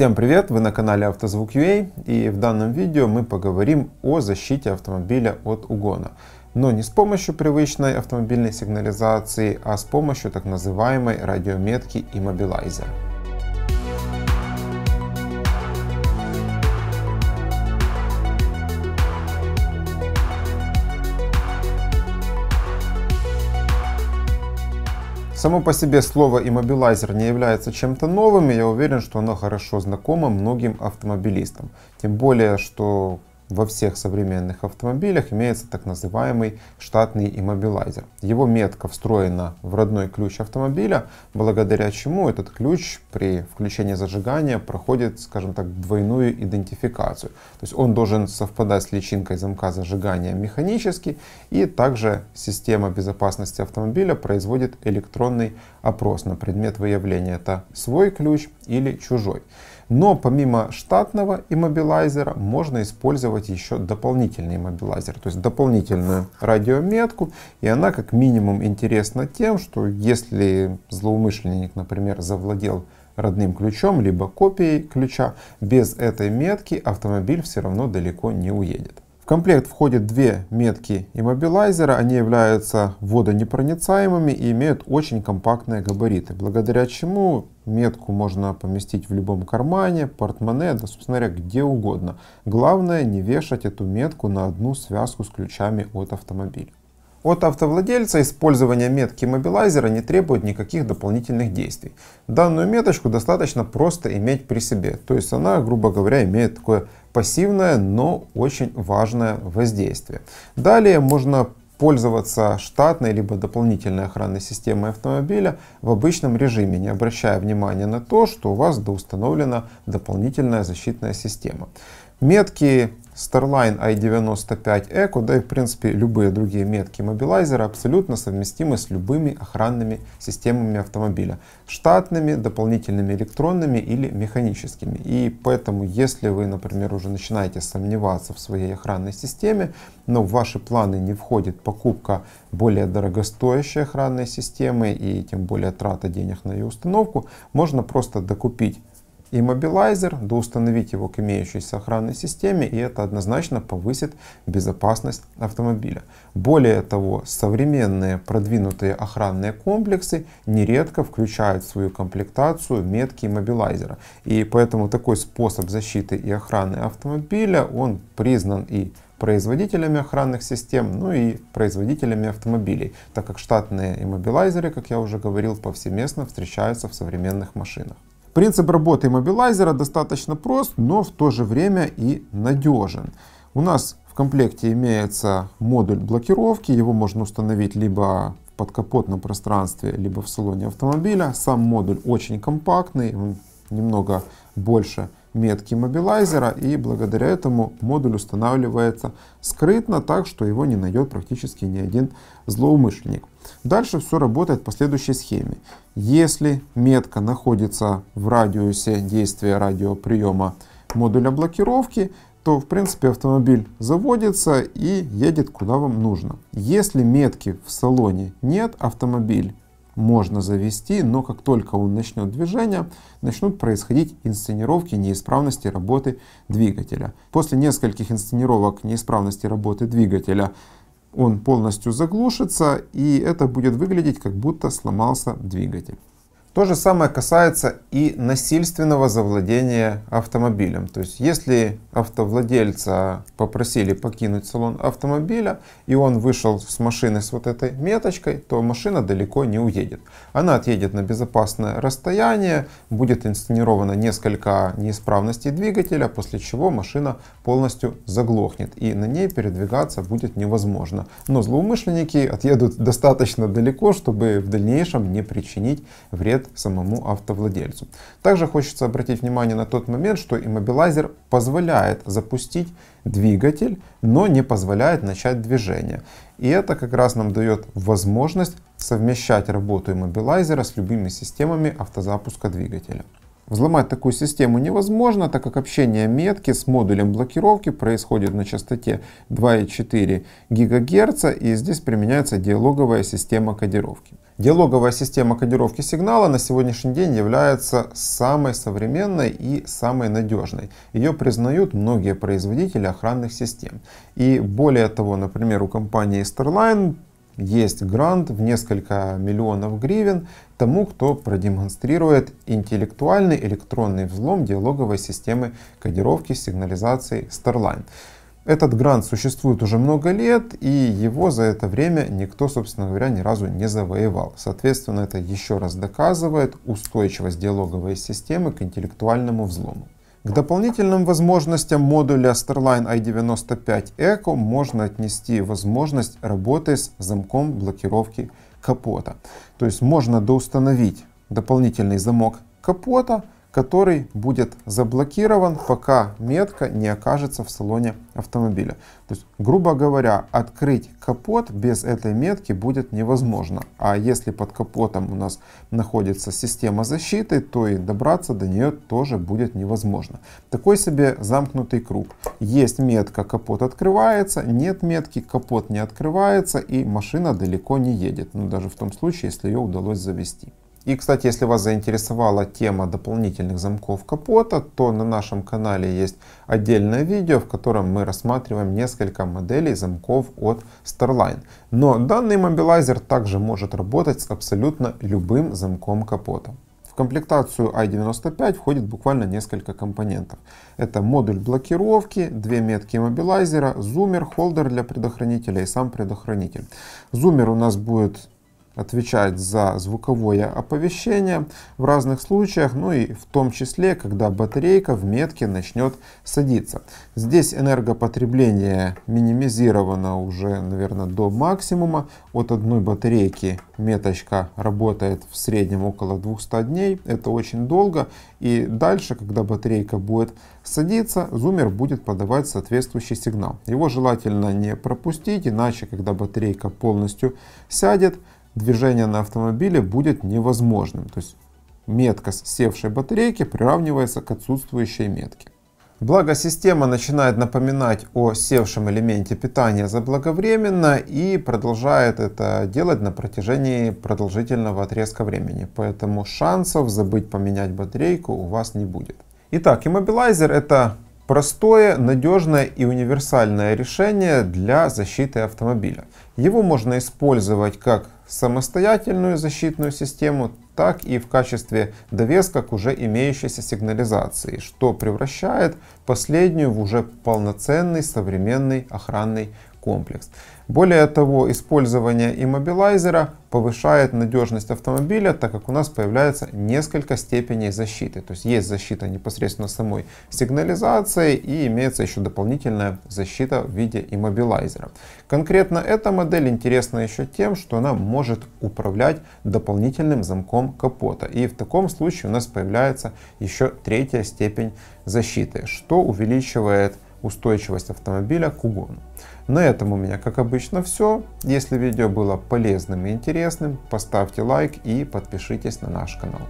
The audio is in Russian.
Всем привет! Вы на канале Автозвук Автозвук.ua и в данном видео мы поговорим о защите автомобиля от угона. Но не с помощью привычной автомобильной сигнализации, а с помощью так называемой радиометки и мобилайзера. Само по себе слово иммобилайзер не является чем-то новым, и я уверен, что оно хорошо знакомо многим автомобилистам. Тем более, что во всех современных автомобилях имеется так называемый штатный иммобилайзер. Его метка встроена в родной ключ автомобиля, благодаря чему этот ключ при включении зажигания проходит, скажем так, двойную идентификацию. То есть он должен совпадать с личинкой замка зажигания механически, и также система безопасности автомобиля производит электронный опрос на предмет выявления, это свой ключ или чужой. Но помимо штатного иммобилайзера можно использовать еще дополнительный иммобилайзер, то есть дополнительную радиометку. И она как минимум интересна тем, что если злоумышленник, например, завладел родным ключом, либо копией ключа, без этой метки автомобиль все равно далеко не уедет комплект входит две метки иммобилайзера. Они являются водонепроницаемыми и имеют очень компактные габариты, благодаря чему метку можно поместить в любом кармане, портмоне, да, собственно говоря, где угодно. Главное не вешать эту метку на одну связку с ключами от автомобиля. От автовладельца использование метки мобилайзера не требует никаких дополнительных действий. Данную меточку достаточно просто иметь при себе, то есть она, грубо говоря, имеет такое пассивное, но очень важное воздействие. Далее можно пользоваться штатной либо дополнительной охранной системой автомобиля в обычном режиме, не обращая внимания на то, что у вас доустановлена дополнительная защитная система. Метки Starline i95 Eco, да и в принципе любые другие метки мобилайзера абсолютно совместимы с любыми охранными системами автомобиля. Штатными, дополнительными электронными или механическими. И поэтому, если вы, например, уже начинаете сомневаться в своей охранной системе, но в ваши планы не входит покупка более дорогостоящей охранной системы и тем более трата денег на ее установку, можно просто докупить иммобилайзер, доустановить его к имеющейся охранной системе, и это однозначно повысит безопасность автомобиля. Более того, современные продвинутые охранные комплексы нередко включают в свою комплектацию метки иммобилайзера. И поэтому такой способ защиты и охраны автомобиля, он признан и производителями охранных систем, ну и производителями автомобилей, так как штатные иммобилайзеры, как я уже говорил, повсеместно встречаются в современных машинах. Принцип работы мобилайзера достаточно прост, но в то же время и надежен. У нас в комплекте имеется модуль блокировки, его можно установить либо в подкапотном пространстве, либо в салоне автомобиля. Сам модуль очень компактный, он немного больше метки мобилайзера, и благодаря этому модуль устанавливается скрытно, так что его не найдет практически ни один злоумышленник. Дальше все работает по следующей схеме. Если метка находится в радиусе действия радиоприема модуля блокировки, то в принципе автомобиль заводится и едет куда вам нужно. Если метки в салоне нет, автомобиль можно завести, но как только он начнет движение, начнут происходить инсценировки неисправности работы двигателя. После нескольких инсценировок неисправности работы двигателя он полностью заглушится, и это будет выглядеть, как будто сломался двигатель. То же самое касается и насильственного завладения автомобилем. То есть, если автовладельца попросили покинуть салон автомобиля, и он вышел с машины с вот этой меточкой, то машина далеко не уедет. Она отъедет на безопасное расстояние, будет инсценировано несколько неисправностей двигателя, после чего машина полностью заглохнет, и на ней передвигаться будет невозможно. Но злоумышленники отъедут достаточно далеко, чтобы в дальнейшем не причинить вред принадлежит самому автовладельцу. Также хочется обратить внимание на тот момент, что иммобилайзер позволяет запустить двигатель, но не позволяет начать движение. И это как раз нам дает возможность совмещать работу иммобилайзера с любыми системами автозапуска двигателя. Взломать такую систему невозможно, так как общение метки с модулем блокировки происходит на частоте 2,4 ГГц и здесь применяется диалоговая система кодировки. Диалоговая система кодировки сигнала на сегодняшний день является самой современной и самой надежной. Ее признают многие производители охранных систем. И более того, например, у компании Starline есть грант в несколько миллионов гривен тому, кто продемонстрирует интеллектуальный электронный взлом диалоговой системы кодировки сигнализации Starline. Этот грант существует уже много лет, и его за это время никто, собственно говоря, ни разу не завоевал. Соответственно, это еще раз доказывает устойчивость диалоговой системы к интеллектуальному взлому. К дополнительным возможностям модуля Starline i95 Eco можно отнести возможность работы с замком блокировки капота. То есть можно доустановить дополнительный замок капота, который будет заблокирован, пока метка не окажется в салоне автомобиля. То есть, грубо говоря, открыть капот без этой метки будет невозможно. А если под капотом у нас находится система защиты, то и добраться до нее тоже будет невозможно. Такой себе замкнутый круг. Есть метка, капот открывается, нет метки, капот не открывается и машина далеко не едет. Ну, даже в том случае, если ее удалось завести. И, кстати, если вас заинтересовала тема дополнительных замков капота, то на нашем канале есть отдельное видео, в котором мы рассматриваем несколько моделей замков от Starline. Но данный мобилайзер также может работать с абсолютно любым замком капота. В комплектацию i95 входит буквально несколько компонентов. Это модуль блокировки, две метки мобилайзера, зумер, холдер для предохранителя и сам предохранитель. Зумер у нас будет отвечать за звуковое оповещение в разных случаях, ну и в том числе, когда батарейка в метке начнет садиться. Здесь энергопотребление минимизировано уже, наверное, до максимума. От одной батарейки меточка работает в среднем около 200 дней. Это очень долго. И дальше, когда батарейка будет садиться, зумер будет подавать соответствующий сигнал. Его желательно не пропустить, иначе, когда батарейка полностью сядет, движение на автомобиле будет невозможным. То есть метка севшей батарейки приравнивается к отсутствующей метке. Благо система начинает напоминать о севшем элементе питания заблаговременно и продолжает это делать на протяжении продолжительного отрезка времени. Поэтому шансов забыть поменять батарейку у вас не будет. Итак, иммобилайзер это Простое, надежное и универсальное решение для защиты автомобиля. Его можно использовать как самостоятельную защитную систему, так и в качестве довеска к уже имеющейся сигнализации, что превращает последнюю в уже полноценный современный охранный комплекс. Более того, использование иммобилайзера повышает надежность автомобиля, так как у нас появляется несколько степеней защиты. То есть есть защита непосредственно самой сигнализации и имеется еще дополнительная защита в виде иммобилайзера. Конкретно эта модель интересна еще тем, что она может управлять дополнительным замком капота. И в таком случае у нас появляется еще третья степень защиты, что увеличивает устойчивость автомобиля к угону. На этом у меня, как обычно, все. Если видео было полезным и интересным, поставьте лайк и подпишитесь на наш канал.